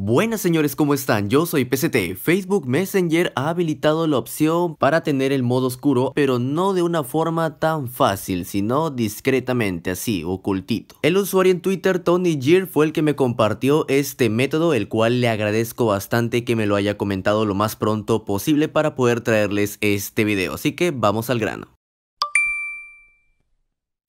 Buenas señores, ¿cómo están? Yo soy PCT. Facebook Messenger ha habilitado la opción para tener el modo oscuro, pero no de una forma tan fácil, sino discretamente, así, ocultito. El usuario en Twitter, Tony Gear, fue el que me compartió este método, el cual le agradezco bastante que me lo haya comentado lo más pronto posible para poder traerles este video. Así que vamos al grano.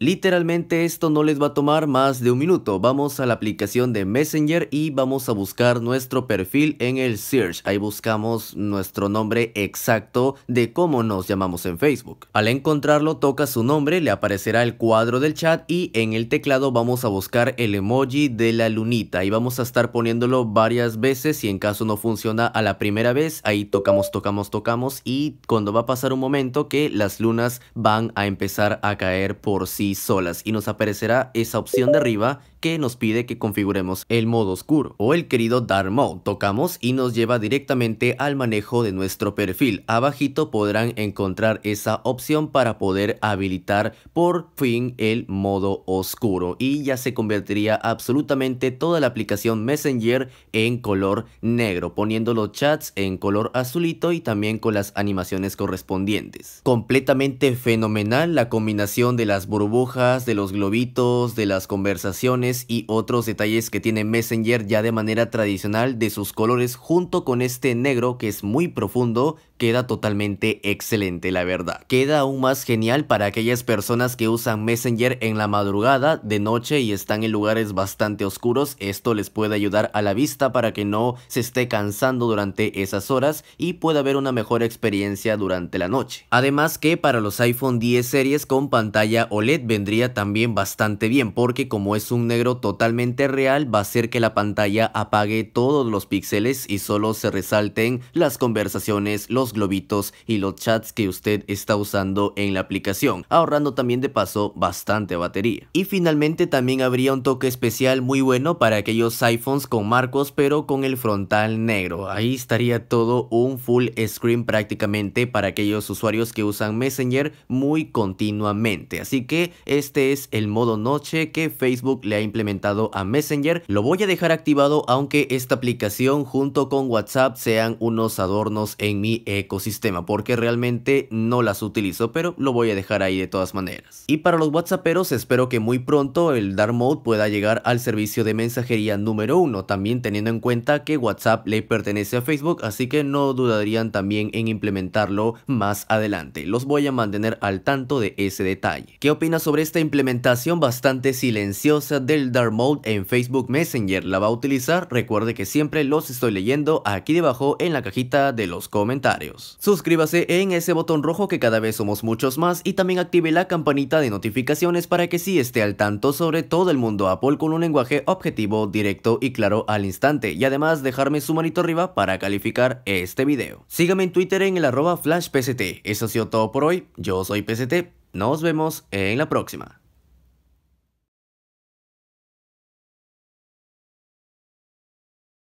Literalmente esto no les va a tomar más de un minuto. Vamos a la aplicación de Messenger y vamos a buscar nuestro perfil en el search. Ahí buscamos nuestro nombre exacto de cómo nos llamamos en Facebook. Al encontrarlo toca su nombre, le aparecerá el cuadro del chat y en el teclado vamos a buscar el emoji de la lunita y vamos a estar poniéndolo varias veces y en caso no funciona a la primera vez, ahí tocamos, tocamos, tocamos y cuando va a pasar un momento que las lunas van a empezar a caer por sí solas y nos aparecerá esa opción de arriba que nos pide que configuremos el modo oscuro o el querido Dark Mode. Tocamos y nos lleva directamente al manejo de nuestro perfil. Abajito podrán encontrar esa opción para poder habilitar por fin el modo oscuro y ya se convertiría absolutamente toda la aplicación Messenger en color negro, poniendo los chats en color azulito y también con las animaciones correspondientes. Completamente fenomenal la combinación de las burbujas, de los globitos, de las conversaciones y otros detalles que tiene Messenger ya de manera tradicional de sus colores junto con este negro que es muy profundo queda totalmente excelente la verdad. Queda aún más genial para aquellas personas que usan Messenger en la madrugada, de noche y están en lugares bastante oscuros, esto les puede ayudar a la vista para que no se esté cansando durante esas horas y pueda haber una mejor experiencia durante la noche. Además que para los iPhone 10 series con pantalla OLED vendría también bastante bien porque como es un negro totalmente real va a ser que la pantalla apague todos los píxeles y solo se resalten las conversaciones, los globitos y los chats que usted está usando en la aplicación, ahorrando también de paso bastante batería. Y finalmente también habría un toque especial muy bueno para aquellos iPhones con marcos pero con el frontal negro. Ahí estaría todo un full screen prácticamente para aquellos usuarios que usan Messenger muy continuamente. Así que este es el modo noche que Facebook le ha implementado a Messenger, lo voy a dejar activado aunque esta aplicación junto con WhatsApp sean unos adornos en mi ecosistema porque realmente no las utilizo, pero lo voy a dejar ahí de todas maneras. Y para los WhatsApperos espero que muy pronto el Dark Mode pueda llegar al servicio de mensajería número uno, también teniendo en cuenta que WhatsApp le pertenece a Facebook, así que no dudarían también en implementarlo más adelante. Los voy a mantener al tanto de ese detalle. ¿Qué opinas sobre esta implementación bastante silenciosa del el Dark Mode en Facebook Messenger la va a utilizar, recuerde que siempre los estoy leyendo aquí debajo en la cajita de los comentarios. Suscríbase en ese botón rojo que cada vez somos muchos más y también active la campanita de notificaciones para que sí esté al tanto sobre todo el mundo Apple con un lenguaje objetivo, directo y claro al instante y además dejarme su manito arriba para calificar este video. Sígame en Twitter en el arroba flashpct. Eso ha sido todo por hoy, yo soy PCT, nos vemos en la próxima.